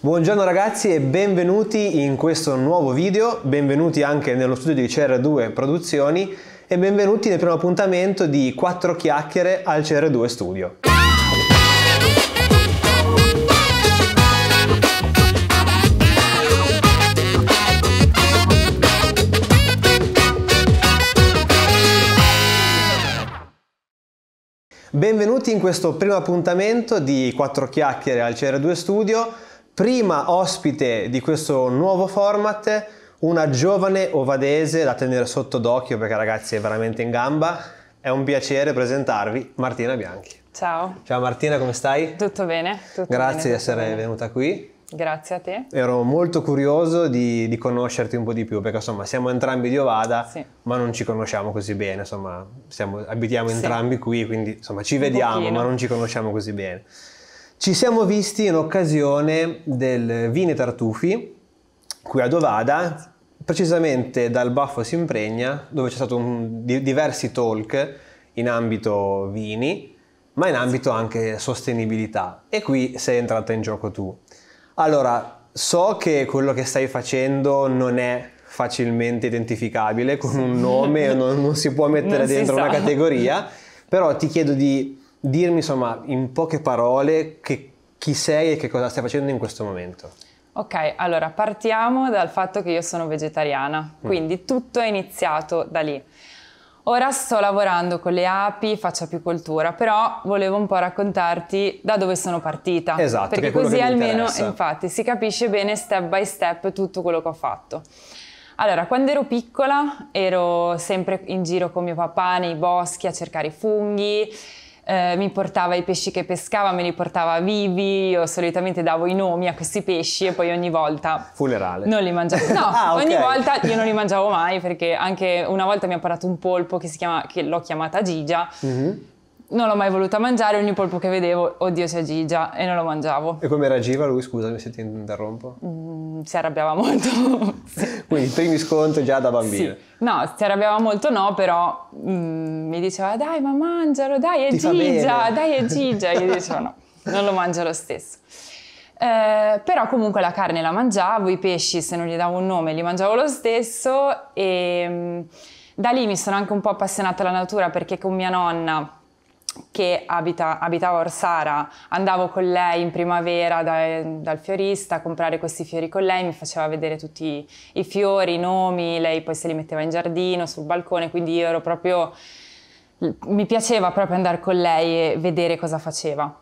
Buongiorno ragazzi e benvenuti in questo nuovo video, benvenuti anche nello studio di CR2 Produzioni e benvenuti nel primo appuntamento di 4 chiacchiere al CR2 Studio. Benvenuti in questo primo appuntamento di 4 chiacchiere al CR2 Studio prima ospite di questo nuovo format, una giovane ovadese da tenere sotto d'occhio perché ragazzi è veramente in gamba. È un piacere presentarvi Martina Bianchi. Ciao. Ciao Martina, come stai? Tutto bene. Tutto Grazie bene, di essere bene. venuta qui. Grazie a te. Ero molto curioso di, di, conoscerti un po' di più perché insomma siamo entrambi di Ovada sì. ma non ci conosciamo così bene, insomma siamo, abitiamo sì. entrambi qui quindi insomma ci vediamo ma non ci conosciamo così bene. Ci siamo visti in occasione del Vini Tartufi qui a Dovada, precisamente dal Baffo si impregna, dove c'è stato un, di, diversi talk in ambito vini, ma in ambito anche sostenibilità. E qui sei entrata in gioco tu. Allora, so che quello che stai facendo non è facilmente identificabile con un nome, non, non si può mettere non dentro una categoria, però ti chiedo di dirmi insomma in poche parole che, chi sei e che cosa stai facendo in questo momento. Ok, allora partiamo dal fatto che io sono vegetariana, mm. quindi tutto è iniziato da lì. Ora sto lavorando con le api, faccio apicoltura, però volevo un po' raccontarti da dove sono partita. Esatto. Perché così almeno, infatti, si capisce bene step by step tutto quello che ho fatto. Allora, quando ero piccola ero sempre in giro con mio papà nei boschi a cercare funghi, eh, mi portava i pesci che pescava, me li portava vivi, io solitamente davo i nomi a questi pesci e poi ogni volta... Funerale. Non li mangiavo, no, ah, okay. ogni volta io non li mangiavo mai perché anche una volta mi ha parato un polpo che, chiama, che l'ho chiamata Gigia, mm-hmm non l'ho mai voluta mangiare, ogni polpo che vedevo, oddio sia Gigia, e non lo mangiavo. E come reagiva lui, scusami se ti interrompo? Mm, si arrabbiava molto. sì. Quindi primi scontri già da bambina. Sì. No, si arrabbiava molto no, però mm, mi diceva dai ma mangialo, dai è Gigia, dai è Gigia. Io dicevo no, non lo mangio lo stesso. Eh, però comunque la carne la mangiavo, i pesci se non gli davo un nome li mangiavo lo stesso e mm, da lì mi sono anche un po' appassionata alla natura perché con mia nonna che abita, abitava a Orsara, andavo con lei in primavera da, dal fiorista a comprare questi fiori con lei, mi faceva vedere tutti i fiori, i nomi, lei poi se li metteva in giardino, sul balcone, quindi io ero proprio... mi piaceva proprio andare con lei e vedere cosa faceva.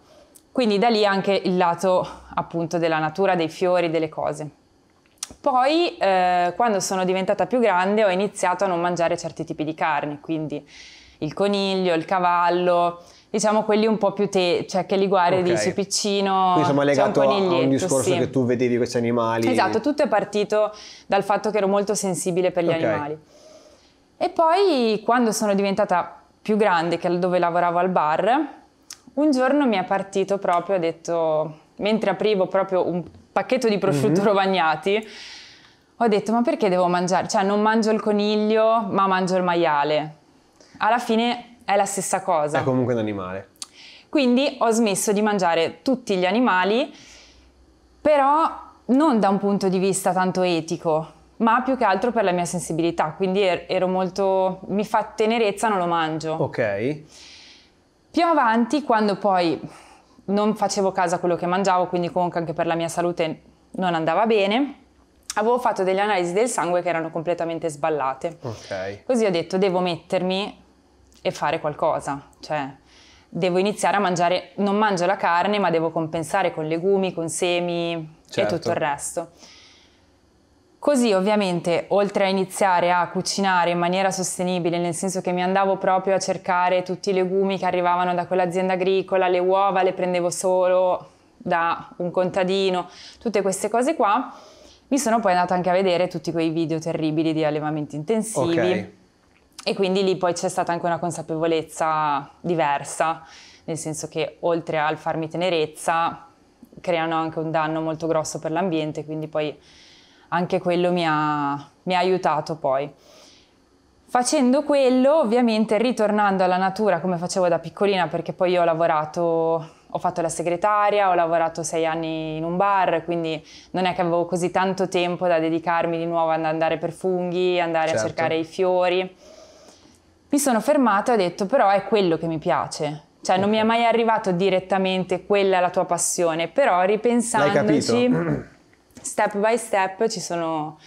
Quindi da lì anche il lato appunto della natura, dei fiori, delle cose. Poi eh, quando sono diventata più grande ho iniziato a non mangiare certi tipi di carne, quindi il coniglio, il cavallo, diciamo quelli un po' più te, cioè che li guardi okay. e dici piccino. Quindi insomma legato un a un discorso sì. che tu vedevi questi animali. Esatto, tutto è partito dal fatto che ero molto sensibile per gli okay. animali. E poi quando sono diventata più grande, che dove lavoravo al bar, un giorno mi è partito proprio, ha detto, mentre aprivo proprio un pacchetto di prosciutto mm-hmm. rovagnati, ho detto ma perché devo mangiare? Cioè non mangio il coniglio ma mangio il maiale alla fine è la stessa cosa. È comunque un animale. Quindi ho smesso di mangiare tutti gli animali, però non da un punto di vista tanto etico, ma più che altro per la mia sensibilità, quindi er-, ero molto... mi fa tenerezza, non lo mangio. Ok. Più avanti, quando poi non facevo casa quello che mangiavo, quindi comunque anche per la mia salute non andava bene, avevo fatto delle analisi del sangue che erano completamente sballate. Ok. Così ho detto, devo mettermi e fare qualcosa, cioè devo iniziare a mangiare, non mangio la carne, ma devo compensare con legumi, con semi certo. e tutto il resto. Così ovviamente, oltre a iniziare a cucinare in maniera sostenibile, nel senso che mi andavo proprio a cercare tutti i legumi che arrivavano da quell'azienda agricola, le uova le prendevo solo da un contadino, tutte queste cose qua, mi sono poi andata anche a vedere tutti quei video terribili di allevamenti intensivi. Okay e quindi lì poi c'è stata anche una consapevolezza diversa, nel senso che oltre al farmi tenerezza creano anche un danno molto grosso per l'ambiente, quindi poi anche quello mi ha, mi ha aiutato poi. Facendo quello, ovviamente ritornando alla natura come facevo da piccolina, perché poi io ho lavorato, ho fatto la segretaria, ho lavorato sei anni in un bar, quindi non è che avevo così tanto tempo da dedicarmi di nuovo ad andare per funghi, andare certo. a cercare i fiori mi sono fermata e ho detto però è quello che mi piace. Cioè non mi è mai arrivato direttamente quella è la tua passione, però ripensandoci step by step ci sono,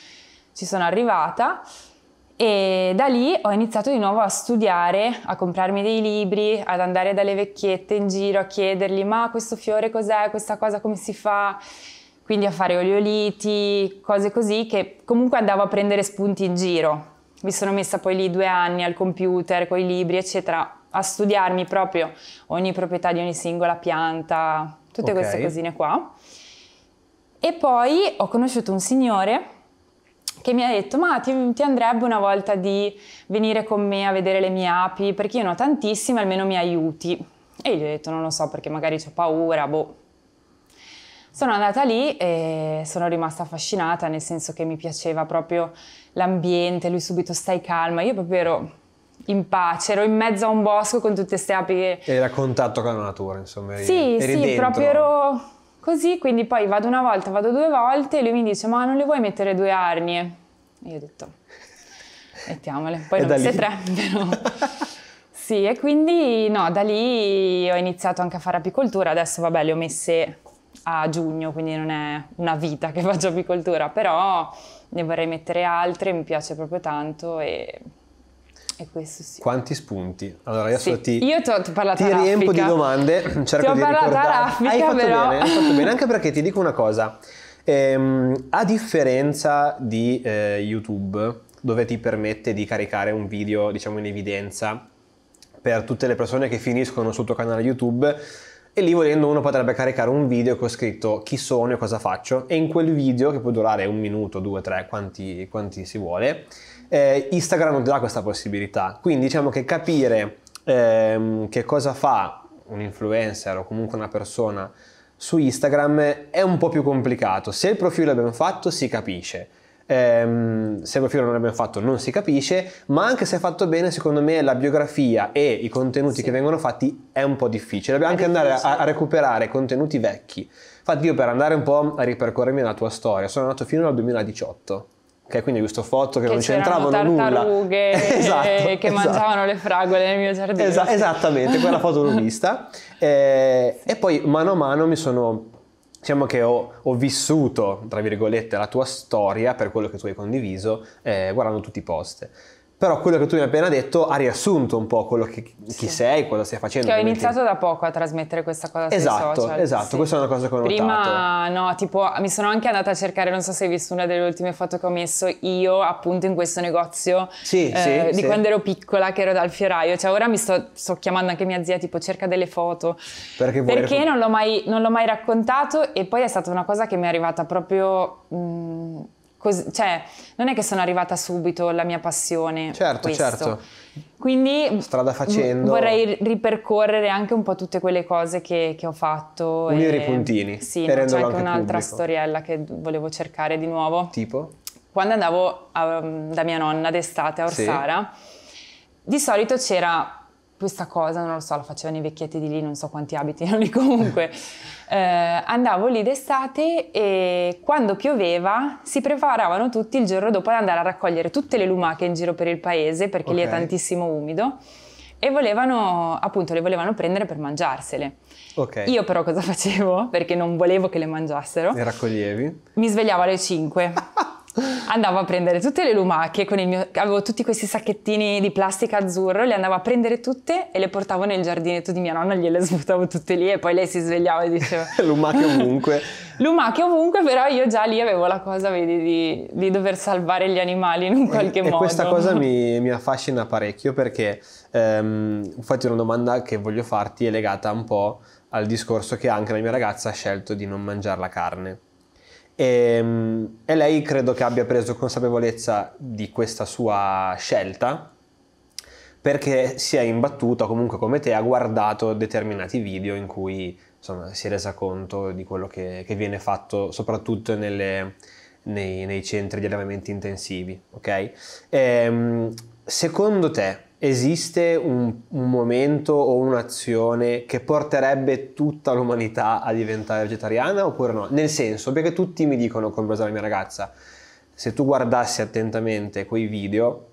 ci sono arrivata e da lì ho iniziato di nuovo a studiare, a comprarmi dei libri, ad andare dalle vecchiette in giro a chiedergli ma questo fiore cos'è, questa cosa come si fa, quindi a fare olioliti, cose così che comunque andavo a prendere spunti in giro mi sono messa poi lì due anni al computer con i libri, eccetera, a studiarmi proprio ogni proprietà di ogni singola pianta, tutte okay. queste cosine qua. E poi ho conosciuto un signore che mi ha detto ma ti, ti, andrebbe una volta di venire con me a vedere le mie api perché io ne ho tantissime almeno mi aiuti e io gli ho detto non lo so perché magari ho paura boh sono andata lì e sono rimasta affascinata, nel senso che mi piaceva proprio l'ambiente, lui subito stai calma, io proprio ero in pace, ero in mezzo a un bosco con tutte queste api che... Era a contatto con la natura, insomma. sì, eri sì, dentro. proprio ero così, quindi poi vado una volta, vado due volte e lui mi dice ma non le vuoi mettere due arnie? E io ho detto mettiamole, poi non messe tre però... Sì, e quindi no, da lì ho iniziato anche a fare apicoltura, adesso vabbè le ho messe a giugno, quindi non è una vita che faccio apicoltura, però ne vorrei mettere altre, mi piace proprio tanto e e questo sì. Quanti spunti? Allora adesso sì. ti, Io ti, ho, ti ho riempo di domande, cerco ti ho di parlato raffica, hai fatto però... bene, hai fatto bene, anche perché ti dico una cosa. Ehm, a differenza di eh, YouTube, dove ti permette di caricare un video, diciamo, in evidenza per tutte le persone che finiscono sul tuo canale YouTube, e lì volendo uno potrebbe caricare un video che ho scritto chi sono e cosa faccio e in quel video che può durare un minuto, due, tre, quanti, quanti si vuole, eh, Instagram non ti dà questa possibilità. Quindi diciamo che capire ehm, che cosa fa un influencer o comunque una persona su Instagram è un po' più complicato. Se il profilo è ben fatto si capisce ehm, se Fiore non l'abbiamo fatto non si capisce, ma anche se è fatto bene secondo me la biografia e i contenuti sì. che vengono fatti è un po' difficile, dobbiamo anche andare a, a recuperare contenuti vecchi. Infatti io per andare un po' a ripercorrermi la tua storia sono andato fino al 2018 Ok, quindi questo fotto che, che non c'entravano nulla. esatto, che esatto. mangiavano le fragole nel mio giardino. Esa- esattamente, quella foto l'ho vista. Eh, sì. E poi mano a mano mi sono diciamo che ho, ho, vissuto, tra virgolette, la tua storia per quello che tu hai condiviso eh, guardando tutti i post. Però quello che tu mi hai appena detto ha riassunto un po' quello che chi sì. sei, cosa stai facendo. Che ho iniziato da poco a trasmettere questa cosa esatto, sui social. Esatto, sì. questa è una cosa che ho Prima, notato. Prima no, tipo mi sono anche andata a cercare, non so se hai visto una delle ultime foto che ho messo, io appunto in questo negozio sì, eh, sì, di quando ero piccola che ero dal fioraio, cioè ora mi sto, sto chiamando anche mia zia tipo cerca delle foto. Perché, vuoi Perché non, l'ho mai, non l'ho mai raccontato e poi è stata una cosa che mi è arrivata proprio... Mh, mm, Cos- cioè, non è che sono arrivata subito la mia passione. Certo, questo. certo. Quindi strada facendo. vorrei ripercorrere anche un po' tutte quelle cose che, che ho fatto. Unire e, i puntini. Sì, no, c'è anche, anche un'altra pubblico. storiella che volevo cercare di nuovo. Tipo? Quando andavo a, um, da mia nonna d'estate a Orsara, sì. di solito c'era questa cosa, non lo so, la facevano i vecchietti di lì, non so quanti abiti lì comunque. Eh, andavo lì d'estate e quando pioveva si preparavano tutti il giorno dopo ad andare a raccogliere tutte le lumache in giro per il paese, perché okay. lì è tantissimo umido e volevano, appunto, le volevano prendere per mangiarsele. Okay. Io però cosa facevo? Perché non volevo che le mangiassero. Le raccoglievi? Mi svegliavo alle 5. andavo a prendere tutte le lumache con il mio... avevo tutti questi sacchettini di plastica azzurro, le andavo a prendere tutte e le portavo nel giardinetto di mia nonna, gliele svuotavo tutte lì e poi lei si svegliava e diceva... lumache ovunque. lumache ovunque, però io già lì avevo la cosa, vedi, di, di dover salvare gli animali in un qualche e, modo. E questa cosa mi, mi affascina parecchio perché ehm, infatti una domanda che voglio farti è legata un po' al discorso che anche la mia ragazza ha scelto di non mangiare la carne. E, ehm, e, lei credo che abbia preso consapevolezza di questa sua scelta perché si è imbattuta comunque come te ha guardato determinati video in cui insomma, si è resa conto di quello che, che viene fatto soprattutto nelle, nei, nei, centri di allevamenti intensivi ok e, ehm, secondo te esiste un, un, momento o un'azione che porterebbe tutta l'umanità a diventare vegetariana oppure no? Nel senso, perché tutti mi dicono, compresa la mia ragazza, se tu guardassi attentamente quei video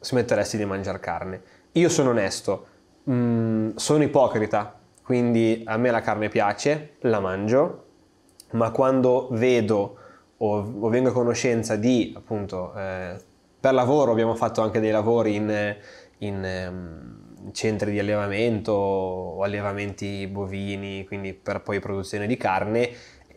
smetteresti di mangiare carne. Io sono onesto, mh, mm, sono ipocrita, quindi a me la carne piace, la mangio, ma quando vedo o, o vengo a conoscenza di appunto eh, per lavoro abbiamo fatto anche dei lavori in, in ehm, centri di allevamento o allevamenti bovini, quindi per poi produzione di carne.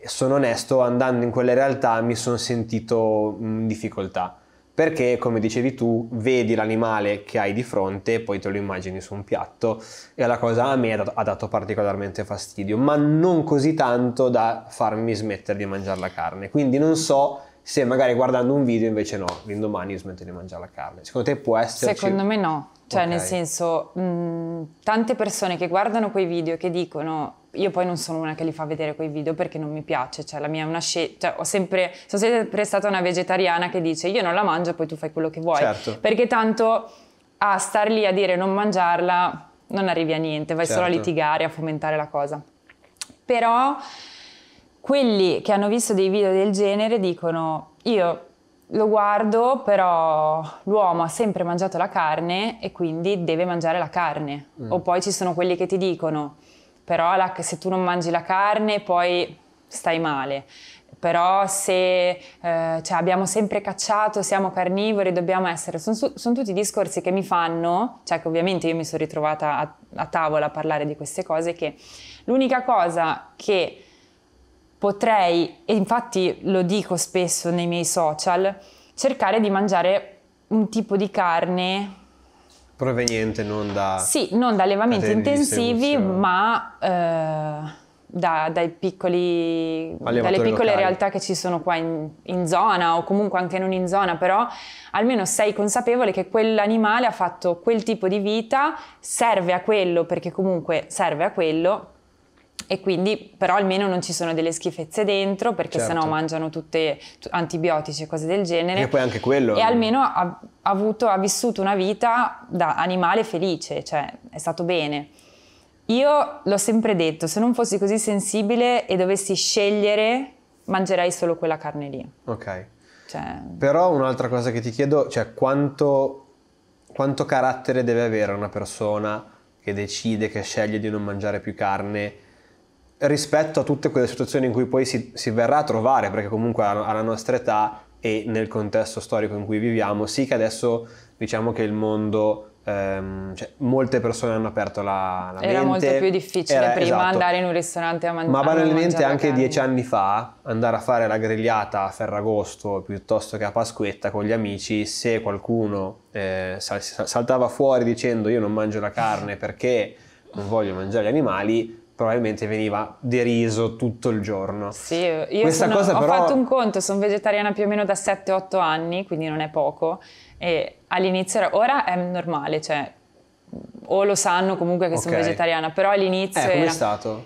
Sono onesto, andando in quelle realtà mi sono sentito in difficoltà perché come dicevi tu vedi l'animale che hai di fronte poi te lo immagini su un piatto e la cosa a me ha dato, particolarmente fastidio ma non così tanto da farmi smettere di mangiare la carne quindi non so se magari guardando un video invece no, l'indomani smetto di mangiare la carne. Secondo te può essere? Secondo me no, cioè okay. nel senso mh, mm, tante persone che guardano quei video che dicono io poi non sono una che li fa vedere quei video perché non mi piace, cioè la mia è una scelta, cioè, sempre, sono sempre stata una vegetariana che dice io non la mangio e poi tu fai quello che vuoi, certo. perché tanto a star lì a dire non mangiarla non arrivi a niente, vai certo. solo a certo. litigare, a fomentare la cosa. Però quelli che hanno visto dei video del genere dicono io lo guardo, però l'uomo ha sempre mangiato la carne e quindi deve mangiare la carne. Mm. O poi ci sono quelli che ti dicono, però la, se tu non mangi la carne poi stai male. Però se eh, cioè abbiamo sempre cacciato, siamo carnivori, dobbiamo essere... Sono, sono tutti discorsi che mi fanno, cioè che ovviamente io mi sono ritrovata a, a tavola a parlare di queste cose, che l'unica cosa che potrei, e infatti lo dico spesso nei miei social, cercare di mangiare un tipo di carne proveniente non da sì, non da allevamenti intensivi, ma eh, da, dai piccoli, dalle piccole locali. realtà che ci sono qua in, in, zona o comunque anche non in zona, però almeno sei consapevole che quell'animale ha fatto quel tipo di vita, serve a quello perché comunque serve a quello e quindi però almeno non ci sono delle schifezze dentro perché certo. sennò mangiano tutte t- antibiotici e cose del genere. E poi anche quello. E almeno ha, ha, avuto, ha vissuto una vita da animale felice, cioè è stato bene. Io l'ho sempre detto, se non fossi così sensibile e dovessi scegliere, mangerei solo quella carne lì. Ok. Cioè... Però un'altra cosa che ti chiedo, cioè quanto, quanto carattere deve avere una persona che decide, che sceglie di non mangiare più carne? rispetto a tutte quelle situazioni in cui poi si, si verrà a trovare, perché comunque alla, nostra età e nel contesto storico in cui viviamo, sì che adesso diciamo che il mondo ehm, cioè, molte persone hanno aperto la, la era mente. Era molto più difficile era, prima esatto. andare in un ristorante a, man- ma a mangiare. Ma banalmente anche dieci anni fa andare a fare la grigliata a Ferragosto piuttosto che a Pasquetta con gli amici, se qualcuno eh, sal- saltava fuori dicendo io non mangio la carne perché non voglio mangiare gli animali, probabilmente veniva deriso tutto il giorno. Sì, io sono, cosa, però... ho fatto un conto, sono vegetariana più o meno da 7-8 anni, quindi non è poco, e all'inizio era, ora è normale, cioè o lo sanno comunque che okay. sono vegetariana, però all'inizio... Eh, com'è era... stato?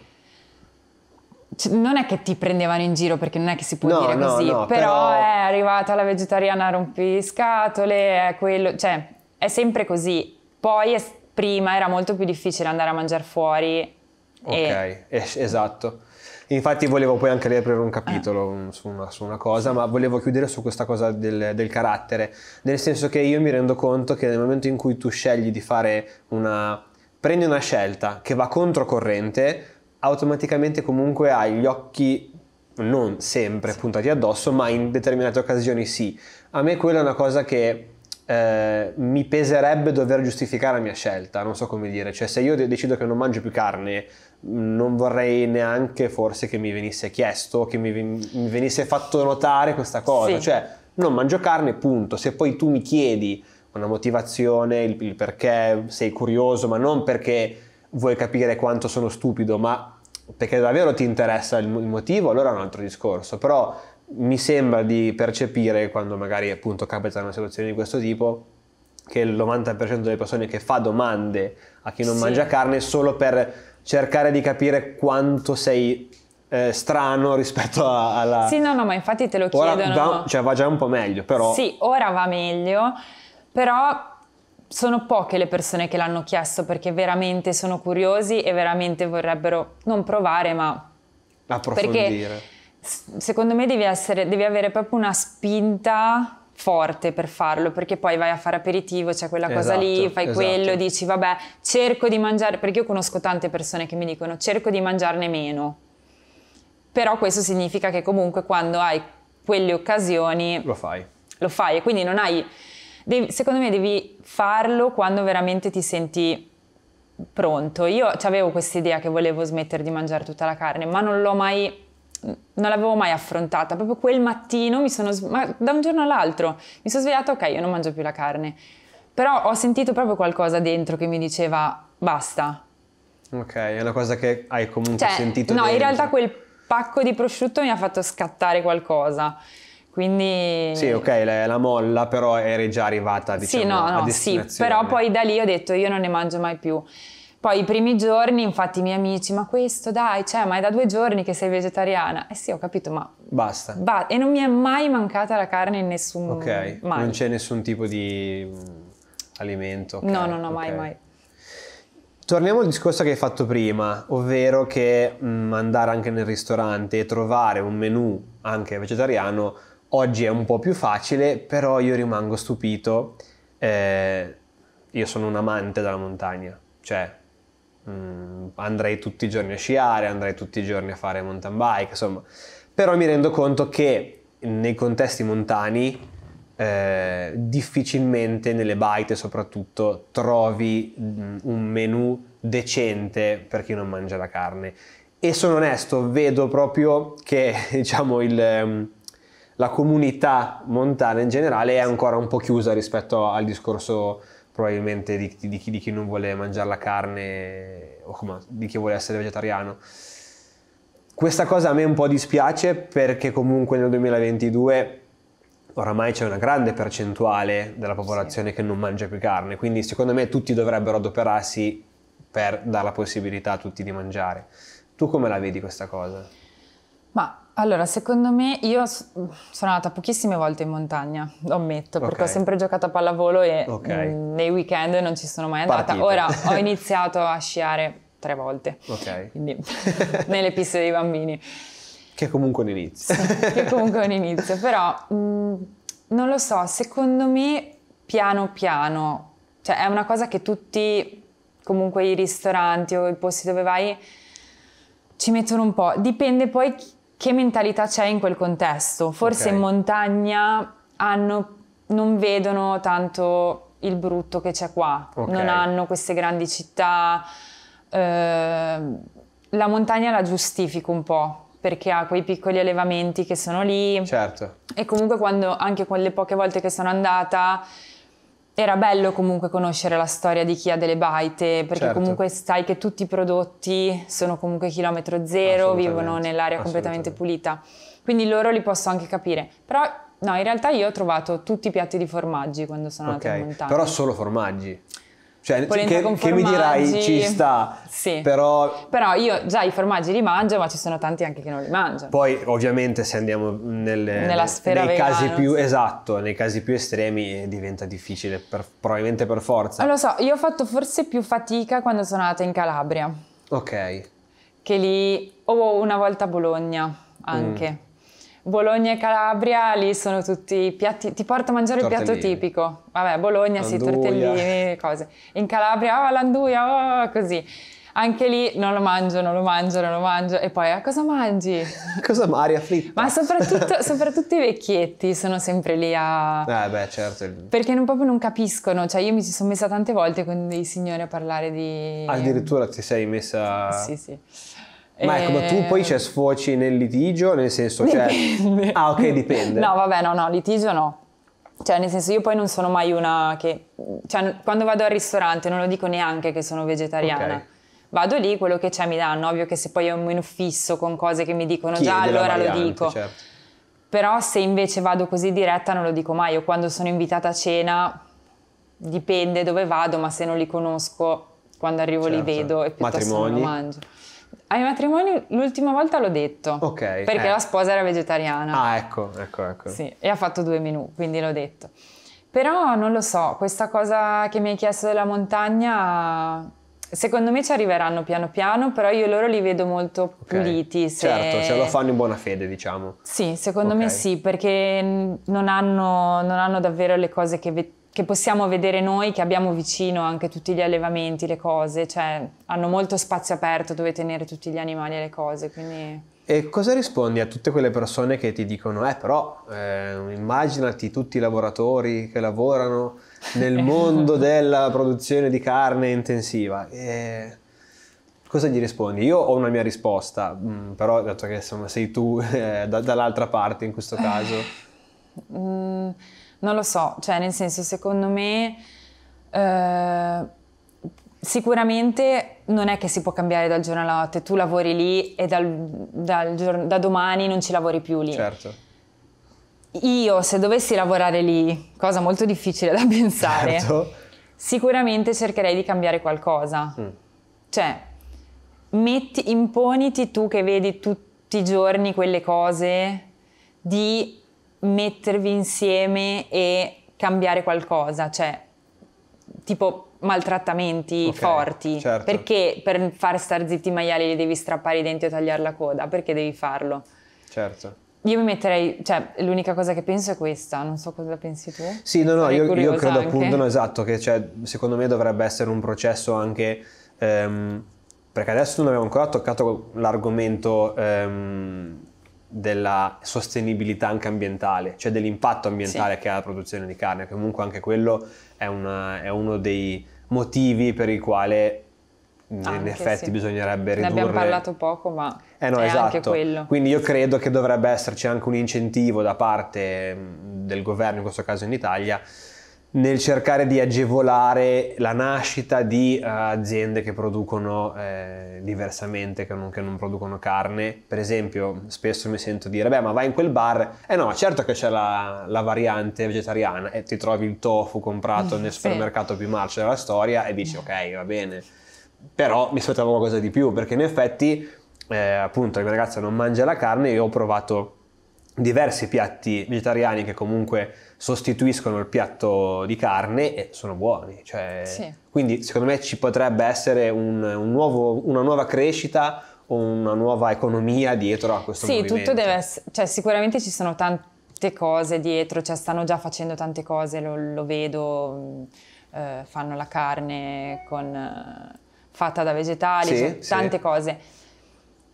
Cioè, non è che ti prendevano in giro perché non è che si può no, dire no, così, no, però, però, è arrivata la vegetariana a rompiscatole, è quello, cioè è sempre così. Poi è... prima era molto più difficile andare a mangiare fuori Ok, e... es- esatto. Infatti volevo poi anche riaprire un capitolo eh. su, una, su, una, cosa, ma volevo chiudere su questa cosa del, del, carattere, nel senso che io mi rendo conto che nel momento in cui tu scegli di fare una... prendi una scelta che va controcorrente, automaticamente comunque hai gli occhi non sempre puntati addosso, ma in determinate occasioni sì. A me quella è una cosa che eh, mi peserebbe dover giustificare la mia scelta, non so come dire, cioè se io decido che non mangio più carne, non vorrei neanche forse che mi venisse chiesto, che mi, mi venisse fatto notare questa cosa, sì. cioè non mangio carne, punto, se poi tu mi chiedi una motivazione, il, il perché sei curioso, ma non perché vuoi capire quanto sono stupido, ma perché davvero ti interessa il, il motivo, allora è un altro discorso, però mi sembra di percepire quando magari appunto capita una situazione di questo tipo che il 90% delle persone che fa domande a chi non sì. mangia carne solo per cercare di capire quanto sei eh, strano rispetto a, alla... Sì, no, no, ma infatti te lo ora chiedono. Va, cioè va già un po' meglio, però... Sì, ora va meglio, però sono poche le persone che l'hanno chiesto perché veramente sono curiosi e veramente vorrebbero non provare, ma... Approfondire. Perché secondo me devi, essere, devi avere proprio una spinta forte per farlo perché poi vai a fare aperitivo c'è cioè quella esatto, cosa lì esatto, fai esatto. quello dici vabbè cerco di mangiare perché io conosco tante persone che mi dicono cerco di mangiarne meno però questo significa che comunque quando hai quelle occasioni lo fai lo fai e quindi non hai devi, secondo me devi farlo quando veramente ti senti pronto io avevo questa idea che volevo smettere di mangiare tutta la carne ma non l'ho mai non l'avevo mai affrontata, proprio quel mattino mi sono, ma da un giorno all'altro, mi sono svegliata, ok, io non mangio più la carne, però ho sentito proprio qualcosa dentro che mi diceva basta. Ok, è una cosa che hai comunque cioè, sentito. No, dentro. in realtà quel pacco di prosciutto mi ha fatto scattare qualcosa. Quindi... Sì, ok, la, la molla, però eri già arrivata, diciamo, sì, no, no, Sì, però poi da lì ho detto io non ne mangio mai più. Poi i primi giorni, infatti, i miei amici, ma questo dai, cioè, ma è da due giorni che sei vegetariana. Eh sì, ho capito, ma... Basta. Ba- e non mi è mai mancata la carne in nessun... Ok, mai. non c'è nessun tipo di mm, alimento. Okay. No, no, no, okay. mai, mai. Torniamo al discorso che hai fatto prima, ovvero che mh, mm, andare anche nel ristorante e trovare un menù anche vegetariano oggi è un po' più facile, però io rimango stupito. Eh, io sono un amante della montagna, cioè Mm, andrei tutti i giorni a sciare, andrei tutti i giorni a fare mountain bike, insomma. Però mi rendo conto che nei contesti montani eh, difficilmente nelle baite soprattutto trovi mm, un menù decente per chi non mangia la carne. E sono onesto, vedo proprio che diciamo il ehm, la comunità montana in generale è ancora un po' chiusa rispetto al discorso probabilmente di, di, chi, di, chi, non vuole mangiare la carne o come, di chi vuole essere vegetariano. Questa cosa a me un po' dispiace perché comunque nel 2022 oramai c'è una grande percentuale della popolazione sì. che non mangia più carne, quindi secondo me tutti dovrebbero adoperarsi per dare la possibilità a tutti di mangiare. Tu come la vedi questa cosa? Ma allora, secondo me, io sono andata pochissime volte in montagna, lo ammetto, perché okay. ho sempre giocato a pallavolo e okay. Mm, nei weekend non ci sono mai andata. Partite. Ora ho iniziato a sciare tre volte, okay. quindi nelle piste dei bambini. Che è comunque un inizio. sì, che comunque è un inizio, però mh, mm, non lo so, secondo me piano piano, cioè è una cosa che tutti, comunque i ristoranti o i posti dove vai, ci mettono un po', dipende poi chi che mentalità c'è in quel contesto. Forse okay. in montagna hanno, non vedono tanto il brutto che c'è qua, okay. non hanno queste grandi città. Eh, la montagna la giustifico un po' perché ha quei piccoli allevamenti che sono lì. Certo. E comunque quando, anche quelle poche volte che sono andata era bello comunque conoscere la storia di chi ha delle baite, perché certo. comunque sai che tutti i prodotti sono comunque chilometro zero, vivono nell'aria completamente pulita. Quindi loro li posso anche capire. Però no, in realtà io ho trovato tutti i piatti di formaggi quando sono okay. andata in montagna. Però solo formaggi? Cioè, che, che, mi dirai ci sta, sì. però... però... io già i formaggi li mangio, ma ci sono tanti anche che non li mangio. Poi ovviamente se andiamo nelle, nella sfera nei vegano, casi più, sì. Esatto, nei casi più estremi diventa difficile, per, probabilmente per forza. Lo so, io ho fatto forse più fatica quando sono andata in Calabria. Ok. Che lì, o una volta a Bologna anche. Mm Bologna e Calabria, lì sono tutti i piatti, ti porto a mangiare tortellini. il piatto tipico. Vabbè, Bologna Anduia. sì, tortellini, cose. In Calabria, oh, l'anduia, oh, così. Anche lì non lo mangio, non lo mangio, non lo mangio. E poi, a ah, cosa mangi? cosa aria fritta? Ma soprattutto, soprattutto, i vecchietti sono sempre lì a... Eh beh, certo. Perché non, proprio non capiscono. Cioè, io mi ci sono messa tante volte con dei signori a parlare di... Addirittura ti sei messa... Sì, sì. Ma ecco, ma tu poi c'è ehm, sfoci nel litigio, nel senso, cioè... Dipende. Ah, ok, dipende. No, vabbè, no, no, litigio no. Cioè, nel senso, io poi non sono mai una che... Cioè, quando vado al ristorante non lo dico neanche che sono vegetariana. Okay. Vado lì, quello che c'è mi danno. Ovvio che se poi è un menu fisso con cose che mi dicono Chiede già, allora variante, lo dico. Certo. Però se invece vado così diretta non lo dico mai. O quando sono invitata a cena, dipende dove vado, ma se non li conosco, quando arrivo certo. li vedo e piuttosto non lo mangio. Ai matrimoni l'ultima volta l'ho detto. Ok. Perché eh. la sposa era vegetariana. Ah, ecco, ecco, ecco. Sì, e ha fatto due menù, quindi l'ho detto. Però non lo so, questa cosa che mi hai chiesto della montagna, secondo me ci arriveranno piano piano, però io loro li vedo molto okay. puliti. Se... Certo, cioè lo fanno in buona fede, diciamo. Sì, secondo okay. me sì, perché non hanno, non hanno davvero le cose che... Ve- che possiamo vedere noi, che abbiamo vicino anche tutti gli allevamenti, le cose, cioè hanno molto spazio aperto dove tenere tutti gli animali e le cose, quindi... E cosa rispondi a tutte quelle persone che ti dicono, eh però, eh, immaginati tutti i lavoratori che lavorano nel mondo della produzione di carne intensiva? E cosa gli rispondi? Io ho una mia risposta, mm, però dato che insomma, sei tu eh, da, dall'altra parte in questo caso... mm non lo so, cioè nel senso secondo me eh, sicuramente non è che si può cambiare dal giorno alla notte, tu lavori lì e dal, dal giorno, da domani non ci lavori più lì. Certo. Io se dovessi lavorare lì, cosa molto difficile da pensare, certo. sicuramente cercherei di cambiare qualcosa. Mm. Cioè, metti, imponiti tu che vedi tutti i giorni quelle cose di mettervi insieme e cambiare qualcosa, cioè tipo maltrattamenti okay, forti. Certo. Perché per far star zitti i maiali li devi strappare i denti o tagliare la coda? Perché devi farlo? Certo. Io mi metterei, cioè, l'unica cosa che penso è questa, non so cosa pensi tu. Sì, no, no, io, io, credo anche. appunto, no, esatto, che cioè, secondo me dovrebbe essere un processo anche, ehm, perché adesso non abbiamo ancora toccato l'argomento ehm, della sostenibilità anche ambientale, cioè dell'impatto ambientale sì. che ha la produzione di carne, comunque anche quello è, una, è uno dei motivi per il quale anche, in effetti sì. bisognerebbe ridurre. Ne abbiamo parlato poco, ma eh no, è esatto. anche quello. Quindi io credo che dovrebbe esserci anche un incentivo da parte mm, del governo, in questo caso in Italia, nel cercare di agevolare la nascita di uh, aziende che producono eh, diversamente, che non, che non, producono carne. Per esempio, spesso mi sento dire, beh, ma vai in quel bar, eh no, certo che c'è la, la variante vegetariana e ti trovi il tofu comprato mm, nel sì. supermercato più marcio della storia e dici, ok, va bene. Però mi aspettavo qualcosa di più, perché in effetti, eh, appunto, la mia ragazza non mangia la carne e ho provato diversi piatti vegetariani che comunque sostituiscono il piatto di carne e sono buoni. Cioè, sì. Quindi secondo me ci potrebbe essere un, un nuovo, una nuova crescita o una nuova economia dietro a questo sì, movimento. Sì, tutto deve essere, cioè, sicuramente ci sono tante cose dietro, cioè stanno già facendo tante cose, lo, lo vedo, mm, eh, fanno la carne con, eh, fatta da vegetali, sì, cioè, tante cose.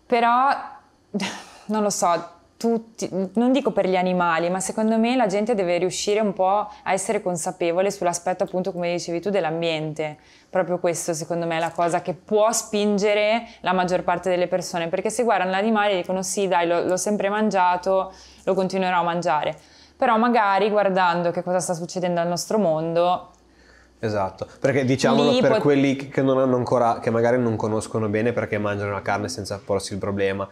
Però non lo so, tutti, non dico per gli animali, ma secondo me la gente deve riuscire un po' a essere consapevole sull'aspetto appunto, come dicevi tu, dell'ambiente. Proprio questo secondo me è la cosa che può spingere la maggior parte delle persone, perché se guardano l'animale dicono sì dai, l'ho, l'ho sempre mangiato, lo continuerò a mangiare. Però magari guardando che cosa sta succedendo al nostro mondo, Esatto, perché diciamolo per pot- quelli che, non hanno ancora, che magari non conoscono bene perché mangiano la carne senza porsi il problema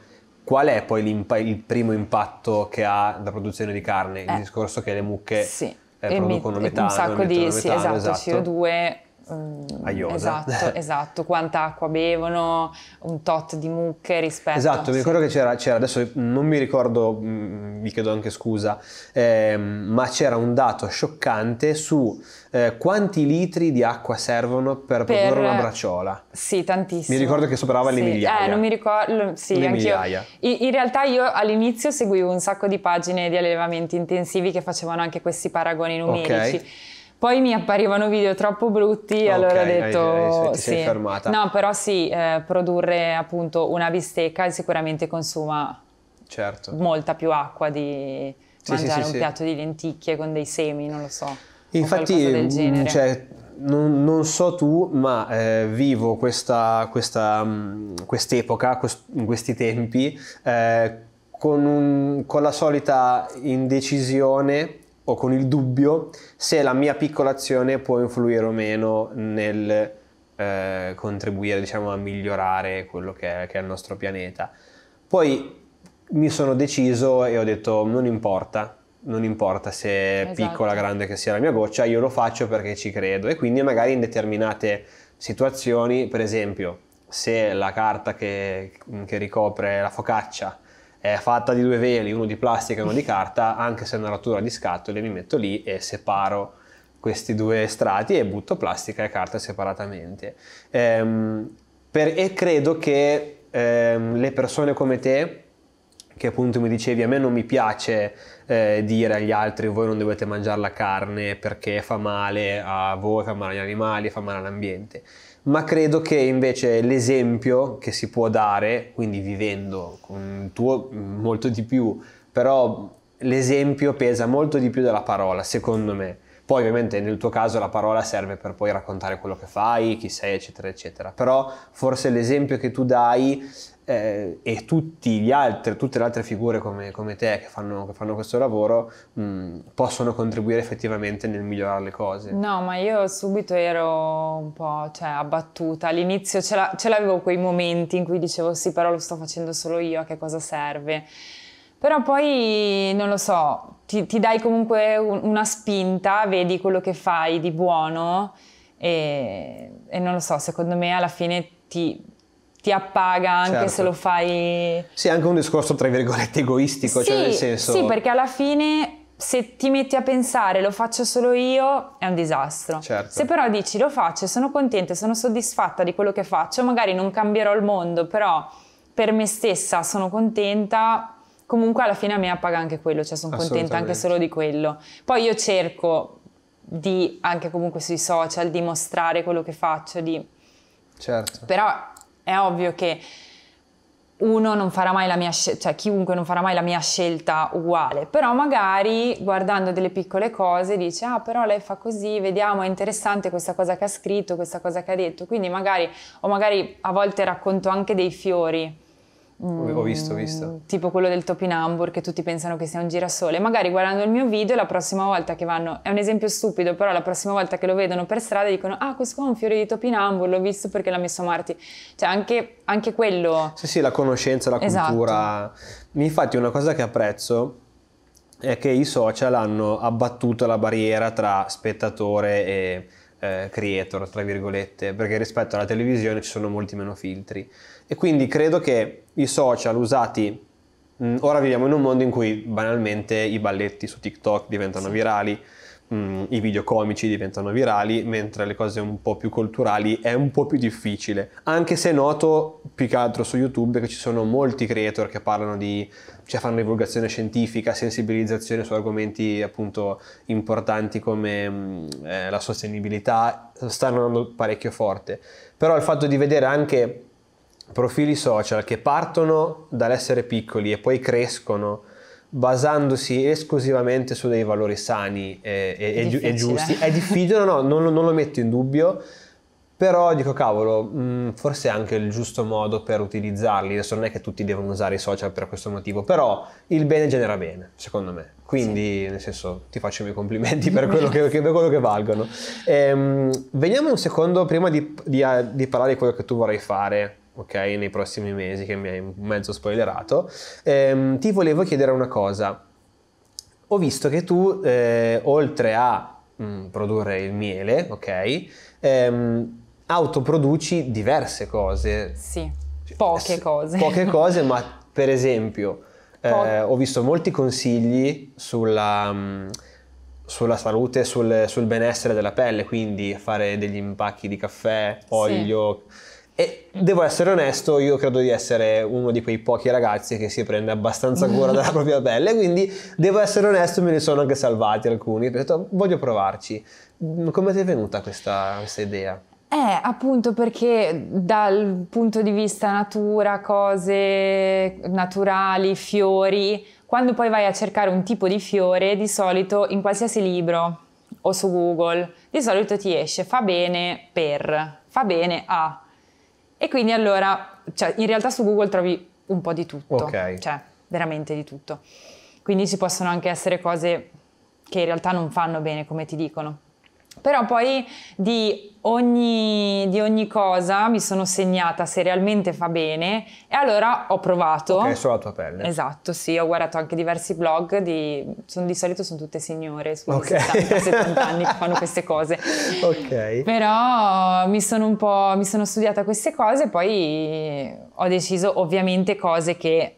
Qual è poi il primo impatto che ha la produzione di carne? Il eh. discorso che le mucche sì. eh, producono met- metano. Un sacco di metano, sì, esatto, esatto. CO2 Mm, a Yoda. Esatto, esatto, quanta acqua bevono, un tot di mucche rispetto... Esatto, mi ricordo che c'era, c'era, adesso non mi ricordo, vi mm, chiedo anche scusa, eh, ma c'era un dato scioccante su eh, quanti litri di acqua servono per, per, produrre una bracciola. Sì, tantissimo. Mi ricordo che superava sì. le migliaia. Eh, non mi ricordo, sì, le migliaia. In, in realtà io all'inizio seguivo un sacco di pagine di allevamenti intensivi che facevano anche questi paragoni numerici. Okay poi mi apparivano video troppo brutti, allora ho detto... Hai, hai, ti sì. fermata. No, però sì, eh, produrre appunto una bistecca sicuramente consuma certo. molta più acqua di sì, mangiare sì, un piatto di lenticchie con dei semi, non lo so. Infatti, del mm, genere. Cioè, non, non, so tu, ma eh, vivo questa, questa, mm, quest'epoca, quest, in questi tempi, eh, con, un, con, la solita indecisione o con il dubbio se la mia piccola azione può influire o meno nel eh, contribuire diciamo, a migliorare quello che è, che è il nostro pianeta. Poi mi sono deciso e ho detto non importa, non importa se è esatto. piccola, grande che sia la mia goccia, io lo faccio perché ci credo e quindi magari in determinate situazioni, per esempio se la carta che, che ricopre la focaccia è fatta di due veli, uno di plastica e uno di carta, anche se è una rottura di scatole, mi metto lì e separo questi due strati e butto plastica e carta separatamente. Ehm, per, e credo che ehm, le persone come te, che appunto mi dicevi a me non mi piace eh, dire agli altri voi non dovete mangiare la carne perché fa male a voi, fa male agli animali, fa male all'ambiente ma credo che invece l'esempio che si può dare, quindi vivendo con il tuo molto di più, però l'esempio pesa molto di più della parola, secondo me poi ovviamente nel tuo caso la parola serve per poi raccontare quello che fai, chi sei, eccetera, eccetera. Però forse l'esempio che tu dai eh, e altri, tutte le altre figure come, come te che fanno, che fanno, questo lavoro mh, mm, possono contribuire effettivamente nel migliorare le cose. No, ma io subito ero un po' cioè, abbattuta. All'inizio ce, la, ce l'avevo quei momenti in cui dicevo sì, però lo sto facendo solo io, a che cosa serve? Però poi, non lo so, ti, ti dai comunque un, una spinta, vedi quello che fai di buono e, e non lo so, secondo me alla fine ti, ti appaga anche certo. se lo fai... Sì, anche un discorso tra virgolette egoistico, cioè sì, cioè nel senso... Sì, perché alla fine se ti metti a pensare lo faccio solo io è un disastro. Certo. Se però dici lo faccio, sono contenta, sono soddisfatta di quello che faccio, magari non cambierò il mondo, però per me stessa sono contenta, comunque alla fine a me appaga anche quello, cioè sono contenta anche solo di quello. Poi io cerco di, anche comunque sui social, di mostrare quello che faccio, di... Certo. Però è ovvio che uno non farà mai la mia scelta, cioè chiunque non farà mai la mia scelta uguale, però magari guardando delle piccole cose dice ah però lei fa così, vediamo è interessante questa cosa che ha scritto, questa cosa che ha detto, quindi magari o magari a volte racconto anche dei fiori ho visto, ho visto. Mm, tipo quello del topinambur che tutti pensano che sia un girasole. Magari guardando il mio video la prossima volta che vanno, è un esempio stupido, però la prossima volta che lo vedono per strada dicono ah questo qua è un fiore di topinambur, l'ho visto perché l'ha messo Marti. Cioè anche, anche quello... Sì sì, la conoscenza, la esatto. cultura. Infatti una cosa che apprezzo è che i social hanno abbattuto la barriera tra spettatore e eh, creator, tra virgolette, perché rispetto alla televisione ci sono molti meno filtri. E quindi credo che i social usati mm, ora viviamo in un mondo in cui banalmente i balletti su TikTok diventano sì. virali, mh, mm, i video comici diventano virali, mentre le cose un po' più culturali è un po' più difficile. Anche se noto più che altro su YouTube che ci sono molti creator che parlano di, cioè fanno divulgazione scientifica, sensibilizzazione su argomenti appunto importanti come mh, mm, eh, la sostenibilità, stanno andando parecchio forte. Però il fatto di vedere anche profili social che partono dall'essere piccoli e poi crescono basandosi esclusivamente su dei valori sani e, e, e giusti è difficile, no, non, non, lo metto in dubbio però dico cavolo mh, mm, forse è anche il giusto modo per utilizzarli adesso non è che tutti devono usare i social per questo motivo però il bene genera bene secondo me quindi sì. nel senso ti faccio i miei complimenti per quello che, per quello che valgono ehm, veniamo un secondo prima di, di, di parlare di quello che tu vorrai fare ok? Nei prossimi mesi che mi hai mezzo spoilerato. Ehm, ti volevo chiedere una cosa. Ho visto che tu, eh, oltre a mh, mm, produrre il miele, ok? Ehm, autoproduci diverse cose. Sì, cioè, poche S- cose. Poche cose, ma per esempio, eh, ho visto molti consigli sulla... Mh, mm, sulla salute, sul, sul benessere della pelle, quindi fare degli impacchi di caffè, olio, sì e devo essere onesto, io credo di essere uno di quei pochi ragazzi che si prende abbastanza cura della propria pelle, quindi devo essere onesto, me ne sono anche salvati alcuni. Ho detto, voglio provarci. Come ti è venuta questa, questa idea? Eh, appunto perché dal punto di vista natura, cose naturali, fiori, quando poi vai a cercare un tipo di fiore, di solito in qualsiasi libro o su Google, di solito ti esce fa bene per, fa bene a e quindi allora, cioè, in realtà su Google trovi un po' di tutto, okay. cioè veramente di tutto. Quindi ci possono anche essere cose che in realtà non fanno bene come ti dicono. Però poi di ogni, di ogni, cosa mi sono segnata se realmente fa bene e allora ho provato. Ok, sulla tua pelle. Esatto, sì, ho guardato anche diversi blog, di, son, di solito sono tutte signore, sui okay. 70-70 anni che fanno queste cose. Ok. Però mi sono un po', mi sono studiata queste cose e poi ho deciso ovviamente cose che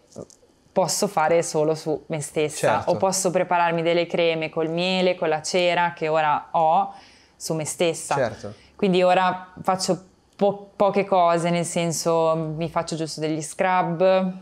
posso fare solo su me stessa certo. o posso prepararmi delle creme col miele, con la cera che ora ho su me stessa. Certo. Quindi ora faccio po- poche cose, nel senso mi faccio giusto degli scrub,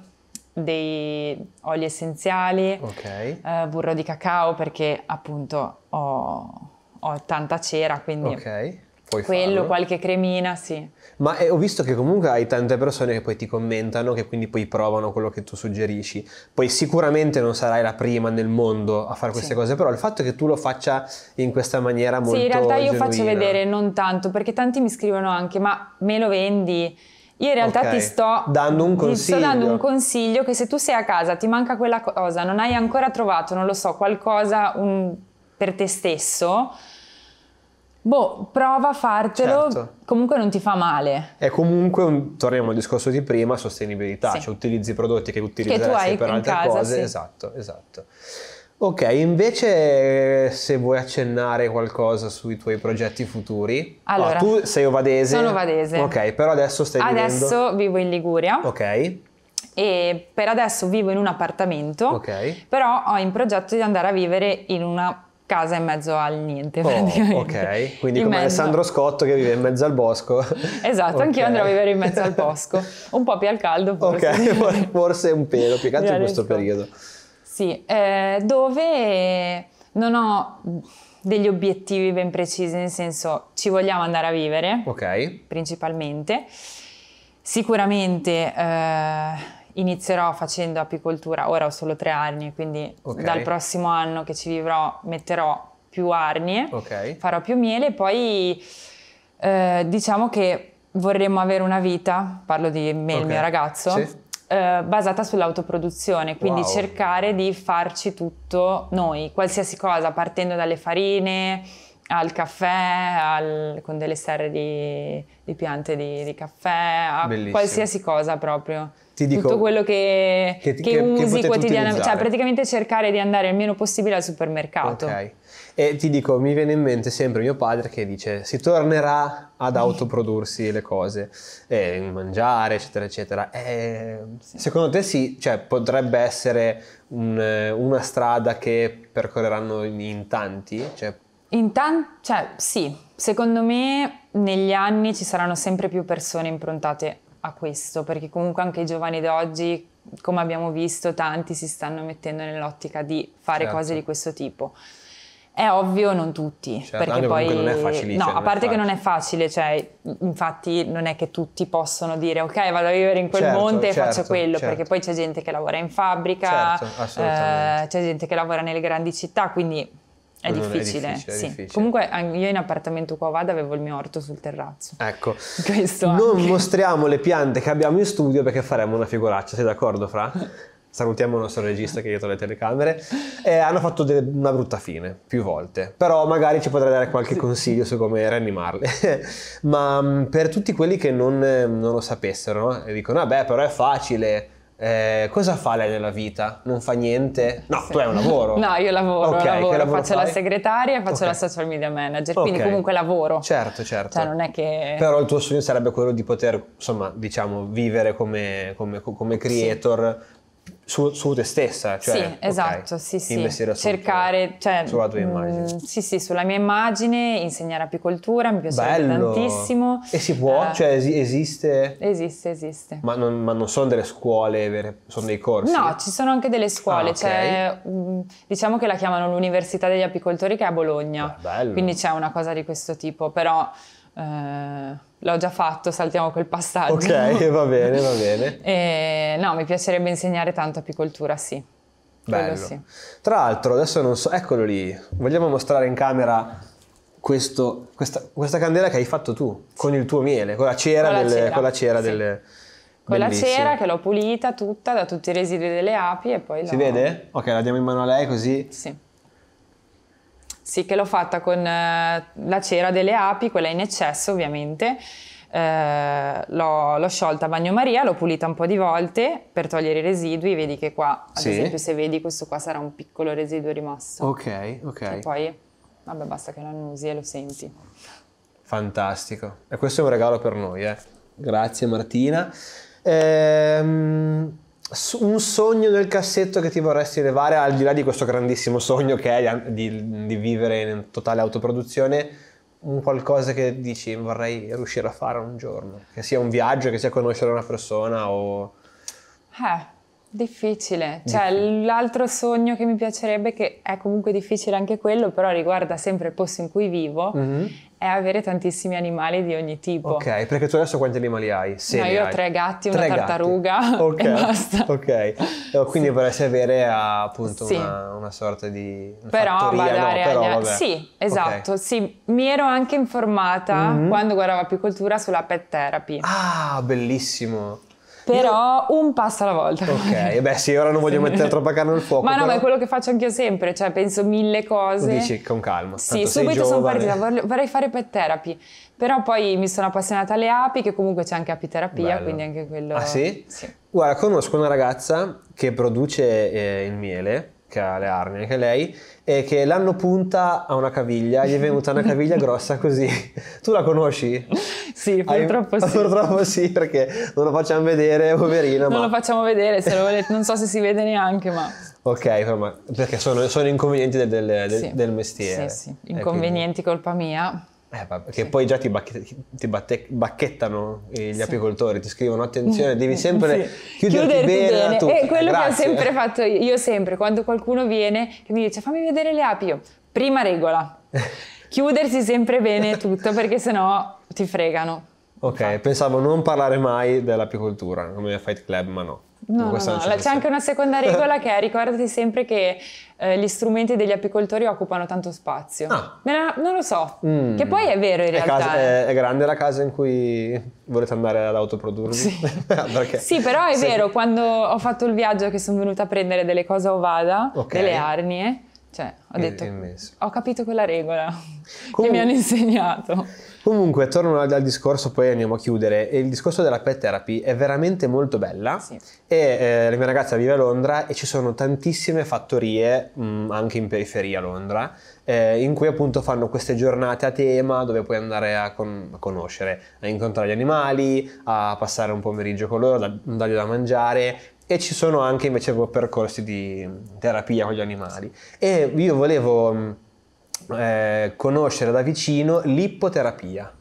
dei oli essenziali, okay. eh, burro di cacao perché appunto ho, ho tanta cera, quindi... Okay Puoi quello, farlo. qualche cremina, sì. Ma eh, ho visto che comunque hai tante persone che poi ti commentano, che quindi poi provano quello che tu suggerisci. Poi sicuramente non sarai la prima nel mondo a fare queste sì. cose, però il fatto che tu lo faccia in questa maniera molto Sì, in realtà io genuina. faccio vedere non tanto, perché tanti mi scrivono anche, ma me lo vendi? Io in realtà okay. ti, sto dando un consiglio. ti sto dando un consiglio che se tu sei a casa, ti manca quella cosa, non hai ancora trovato, non lo so, qualcosa un, per te stesso Boh, prova a fartelo, certo. comunque non ti fa male. È comunque, un, torniamo al discorso di prima, sostenibilità, sì. cioè utilizzi prodotti che utilizzeresti che per altre casa, cose. Sì. Esatto, esatto. Ok, invece se vuoi accennare qualcosa sui tuoi progetti futuri. Ah, allora, oh, tu sei ovadese. Sono ovadese. Ok, però adesso stai adesso Adesso vivo in Liguria. Ok. E per adesso vivo in un appartamento. Ok. Però ho in progetto di andare a vivere in una casa in mezzo al niente oh, ok, quindi in come mezzo... Alessandro Scotto che vive in mezzo al bosco. Esatto, okay. anch'io andrò a vivere in mezzo al bosco, un po' più al caldo forse. Ok, forse un pelo, più che in questo periodo. Sì, eh, dove non ho degli obiettivi ben precisi, nel senso ci vogliamo andare a vivere, ok principalmente. Sicuramente... Eh, inizierò facendo apicoltura, ora ho solo tre arnie, quindi okay. dal prossimo anno che ci vivrò metterò più arnie, okay. farò più miele e poi eh, diciamo che vorremmo avere una vita, parlo di me e okay. il mio ragazzo, sì. eh, basata sull'autoproduzione, quindi wow. cercare di farci tutto noi, qualsiasi cosa, partendo dalle farine, al caffè, al, con delle serre di, di piante di, di caffè, a qualsiasi cosa proprio ti dico, tutto quello che, che, che, che usi quotidianamente, cioè praticamente cercare di andare il meno possibile al supermercato. Ok. E ti dico, mi viene in mente sempre mio padre che dice si tornerà ad autoprodursi le cose, eh, mangiare, eccetera, eccetera. Eh, Secondo te sì, cioè, potrebbe essere un, una strada che percorreranno in, in tanti? Cioè, in tanti, cioè sì, secondo me negli anni ci saranno sempre più persone improntate a questo, perché comunque anche i giovani d'oggi, come abbiamo visto, tanti si stanno mettendo nell'ottica di fare certo. cose di questo tipo. È ovvio, non tutti, certo, perché poi non è No, a parte che non è facile, cioè, infatti non è che tutti possono dire ok, vado a vivere in quel certo, monte e faccio certo, quello, perché certo. poi c'è gente che lavora in fabbrica, certo, eh, c'è gente che lavora nelle grandi città, quindi è difficile, è difficile, sì. È difficile. Comunque io in appartamento qua vado avevo il mio orto sul terrazzo. Ecco. Questo non anche. mostriamo le piante che abbiamo in studio perché faremmo una figuraccia, sei d'accordo Fra? Salutiamo il nostro regista che è dietro le telecamere. Eh, hanno fatto de- una brutta fine, più volte. Però magari ci potrei dare qualche consiglio su come rianimarle. Ma mm, per tutti quelli che non, non lo sapessero, no? e dicono, vabbè, ah, però è facile eh, cosa fa lei nella vita? Non fa niente? No, sì. tu hai un lavoro. No, io lavoro, okay, lavoro, lavoro faccio fai? la segretaria e faccio okay. la social media manager, okay. quindi comunque lavoro. Certo, certo. Cioè, non è che... Però il tuo sogno sarebbe quello di poter, insomma, diciamo, vivere come, come, come creator, sì su, su, te stessa, cioè, sì, esatto, okay, sì, sì. cercare cioè, sulla tua mm, immagine. Mh, sì, sì, sulla mia immagine, insegnare apicoltura, mi piace tantissimo. E si può? Eh, cioè es- esiste? Esiste, esiste. Ma non, ma non, sono delle scuole vere, sono dei corsi? No, ci sono anche delle scuole, ah, okay. cioè, mh, mm, diciamo che la chiamano l'Università degli Apicoltori che è a Bologna. Ah, bello. Quindi c'è una cosa di questo tipo, però eh, l'ho già fatto, saltiamo quel passaggio. Ok, va bene, va bene. e, no, mi piacerebbe insegnare tanto apicoltura, sì. Bello. Sì. Tra l'altro, adesso non so, eccolo lì, vogliamo mostrare in camera questo, questa, questa, candela che hai fatto tu, con il tuo miele, con la cera, con la del, cera, con la cera sì. del con cera che l'ho pulita tutta da tutti i residui delle api e poi la... Si vede? Ok, la diamo in mano a lei così. Sì. Sì, che l'ho fatta con eh, la cera delle api, quella in eccesso ovviamente. Eh, l'ho, l'ho, sciolta a bagnomaria, l'ho pulita un po' di volte per togliere i residui. Vedi che qua, ad sì. esempio, se vedi questo qua sarà un piccolo residuo rimasto. Ok, ok. E poi, vabbè, basta che lo annusi e lo senti. Fantastico. E questo è un regalo per noi, eh. Grazie Martina. Ehm un sogno nel cassetto che ti vorresti levare al di là di questo grandissimo sogno che è di, di vivere in totale autoproduzione un qualcosa che dici vorrei riuscire a fare un giorno che sia un viaggio che sia conoscere una persona o eh, difficile cioè difficile. l'altro sogno che mi piacerebbe che è comunque difficile anche quello però riguarda sempre il posto in cui vivo mm-hmm è avere tantissimi animali di ogni tipo. Ok, perché tu adesso quanti animali hai? Se no, io ho tre gatti, tre una gatti. tartaruga okay. e basta. Ok, quindi sì. vorresti avere eh, appunto sì. una, una, sorta di una però fattoria, badare no, però, agli... Sì, esatto, okay. sì. Mi ero anche informata mm-hmm. quando guardavo apicoltura sulla pet therapy. Ah, bellissimo. Però io... un passo alla volta. Ok, beh sì, ora non voglio sì. mettere troppa carne al fuoco. Ma no, però... ma è quello che faccio anch'io sempre, cioè penso mille cose. Lo dici con calma. Sì, subito sono partita, vorrei fare pet therapy. Però poi mi sono appassionata alle api, che comunque c'è anche apiterapia, Bello. quindi anche quello... Ah sì? Sì. Guarda, conosco una ragazza che produce eh, il miele che ha le armi anche lei, e che l'hanno punta a una caviglia, gli è venuta una caviglia grossa così. Tu la conosci? Sì, purtroppo Hai... sì. Purtroppo sì, perché non lo facciamo vedere, poverina. Non ma... lo facciamo vedere, se lo volete, non so se si vede neanche, ma... Ok, però, perché sono, sono inconvenienti del, del, sì. del, mestiere. Sì, sì, inconvenienti quindi... colpa mia. Eh, vabbè, sì. poi già ti, bacche- ti batte- bacchettano eh, gli sì. apicoltori, ti scrivono attenzione, devi sempre sì. chiuderti, bene. bene. È quello Grazie. che ho sempre fatto io, io sempre, quando qualcuno viene che mi dice fammi vedere le api, io, prima regola, chiudersi sempre bene tutto perché sennò ti fregano. Ok, Infatti. pensavo non parlare mai dell'apicoltura, come Fight Club, ma no. No, no, no. C'è, c'è anche una seconda regola che è ricordati sempre che eh, gli strumenti degli apicoltori occupano tanto spazio. Ah. La, non lo so, mm. che poi è vero in realtà. È, casa, eh. è, è, grande la casa in cui volete andare ad autoprodurvi? Sì, ah, sì però è vero, quando ho fatto il viaggio che sono venuta a prendere delle cose a Ovada, okay. delle arnie, cioè ho detto, ho capito quella regola Comun- che mi hanno insegnato. Comunque, torno al, al, discorso, poi andiamo a chiudere. Il discorso della pet therapy è veramente molto bella sì. e eh, la mia ragazza vive a Londra e ci sono tantissime fattorie, mh, anche in periferia a Londra, eh, in cui appunto fanno queste giornate a tema dove puoi andare a, con- a, conoscere, a incontrare gli animali, a passare un pomeriggio con loro, da, dargli da mangiare, e ci sono anche invece percorsi di terapia con gli animali. E io volevo eh, conoscere da vicino l'ippoterapia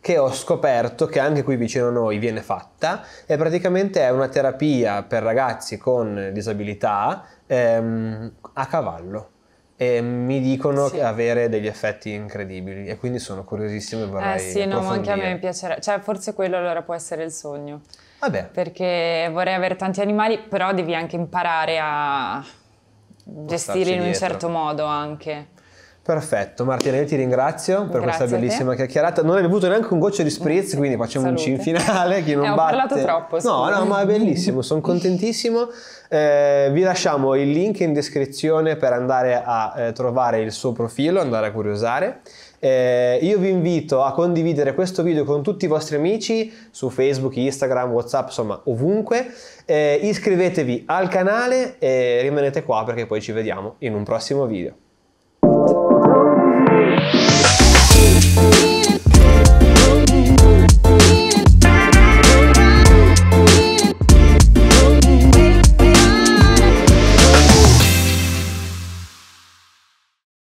che ho scoperto che anche qui vicino a noi viene fatta e praticamente è una terapia per ragazzi con disabilità ehm, a cavallo e mi dicono sì. avere degli effetti incredibili e quindi sono curiosissimo e vorrei Eh sì, no, anche a me piacerebbe, cioè forse quello allora può essere il sogno. Vabbè. Perché vorrei avere tanti animali, però devi anche imparare a gestirli in un dietro. certo modo anche. Perfetto, Martina, io ti ringrazio per Grazie questa bellissima chiacchierata. Non hai bevuto neanche un goccio di spritz, mm. quindi facciamo Salute. un cin finale. Chi non eh, ho batte... parlato troppo. Scusa. No, no, ma è bellissimo, sono contentissimo. Eh, vi lasciamo il link in descrizione per andare a eh, trovare il suo profilo, andare a curiosare. Eh, io vi invito a condividere questo video con tutti i vostri amici su Facebook, Instagram, Whatsapp, insomma ovunque. Eh, iscrivetevi al canale e rimanete qua perché poi ci vediamo in un prossimo video. Thank you.